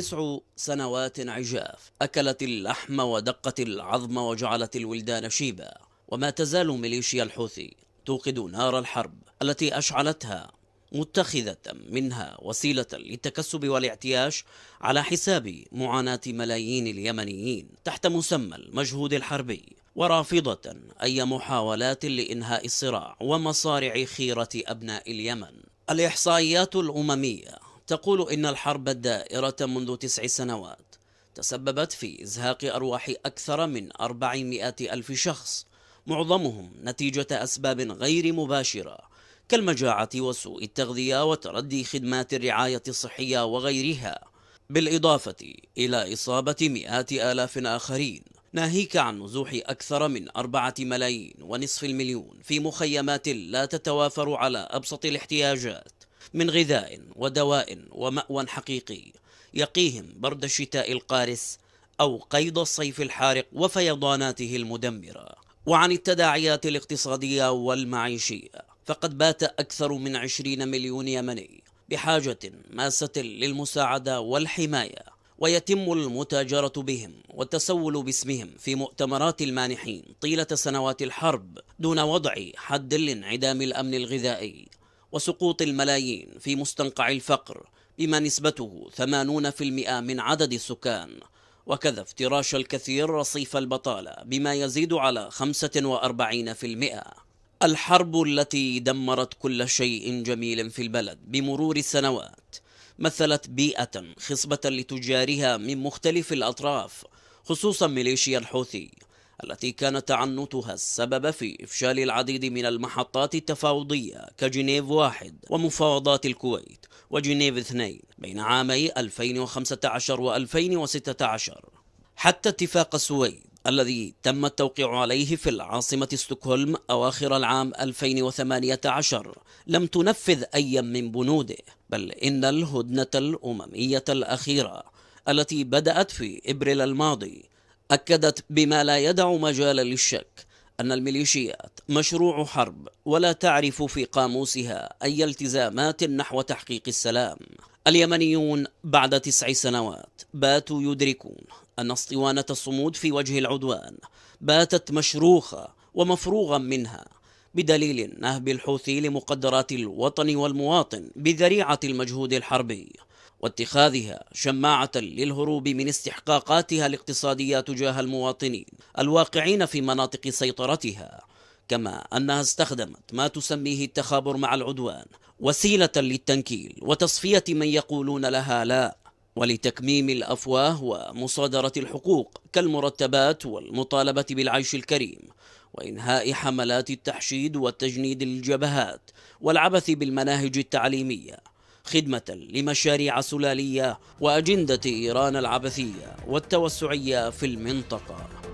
تسع سنوات عجاف أكلت اللحم ودقت العظم وجعلت الولدان شيبا وما تزال ميليشيا الحوثي توقد نار الحرب التي أشعلتها متخذة منها وسيلة للتكسب والاعتياش على حساب معاناة ملايين اليمنيين تحت مسمى المجهود الحربي ورافضة أي محاولات لإنهاء الصراع ومصارع خيرة أبناء اليمن الإحصائيات الأممية تقول إن الحرب الدائرة منذ تسع سنوات تسببت في إزهاق أرواح أكثر من 400 ألف شخص معظمهم نتيجة أسباب غير مباشرة كالمجاعة وسوء التغذية وتردي خدمات الرعاية الصحية وغيرها بالإضافة إلى إصابة مئات آلاف آخرين ناهيك عن نزوح أكثر من أربعة ملايين ونصف المليون في مخيمات لا تتوافر على أبسط الاحتياجات من غذاء ودواء ومأوى حقيقي يقيهم برد الشتاء القارس أو قيد الصيف الحارق وفيضاناته المدمرة وعن التداعيات الاقتصادية والمعيشية فقد بات أكثر من عشرين مليون يمني بحاجة ماسة للمساعدة والحماية ويتم المتاجرة بهم والتسول باسمهم في مؤتمرات المانحين طيلة سنوات الحرب دون وضع حد لانعدام الأمن الغذائي وسقوط الملايين في مستنقع الفقر بما نسبته 80% من عدد السكان وكذا افتراش الكثير رصيف البطالة بما يزيد على 45% الحرب التي دمرت كل شيء جميل في البلد بمرور السنوات مثلت بيئة خصبة لتجارها من مختلف الأطراف خصوصا ميليشيا الحوثي التي كان تعنتها السبب في إفشال العديد من المحطات التفاوضية كجنيف واحد ومفاوضات الكويت وجنيف اثنين بين عامي 2015 و 2016 حتى اتفاق السويد الذي تم التوقيع عليه في العاصمة ستوكهولم أواخر العام 2018 لم تنفذ أي من بنوده بل إن الهدنة الأممية الأخيرة التي بدأت في إبريل الماضي أكدت بما لا يدع مجال للشك أن الميليشيات مشروع حرب ولا تعرف في قاموسها أي التزامات نحو تحقيق السلام اليمنيون بعد تسع سنوات باتوا يدركون أن اسطوانة الصمود في وجه العدوان باتت مشروخة ومفروغا منها بدليل نهب الحوثي لمقدرات الوطن والمواطن بذريعة المجهود الحربي واتخاذها شماعة للهروب من استحقاقاتها الاقتصادية تجاه المواطنين الواقعين في مناطق سيطرتها كما أنها استخدمت ما تسميه التخابر مع العدوان وسيلة للتنكيل وتصفية من يقولون لها لا ولتكميم الأفواه ومصادرة الحقوق كالمرتبات والمطالبة بالعيش الكريم وإنهاء حملات التحشيد والتجنيد للجبهات والعبث بالمناهج التعليمية خدمة لمشاريع سلالية وأجندة إيران العبثية والتوسعية في المنطقة